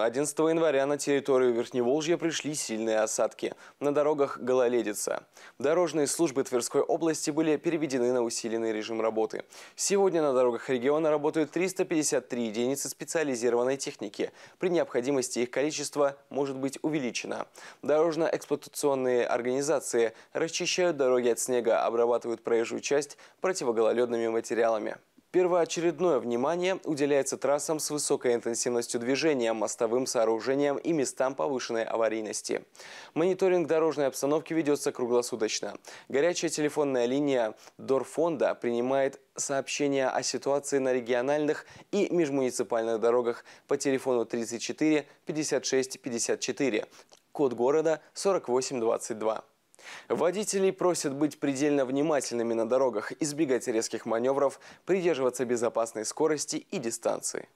11 января на территорию Верхневолжья пришли сильные осадки. На дорогах гололедица. Дорожные службы Тверской области были переведены на усиленный режим работы. Сегодня на дорогах региона работают 353 единицы специализированной техники. При необходимости их количество может быть увеличено. Дорожно-эксплуатационные организации расчищают дороги от снега, обрабатывают проезжую часть противогололедными материалами. Первоочередное внимание уделяется трассам с высокой интенсивностью движения, мостовым сооружениям и местам повышенной аварийности. Мониторинг дорожной обстановки ведется круглосуточно. Горячая телефонная линия Дорфонда принимает сообщения о ситуации на региональных и межмуниципальных дорогах по телефону 34 56 54, код города 4822. Водителей просят быть предельно внимательными на дорогах, избегать резких маневров, придерживаться безопасной скорости и дистанции.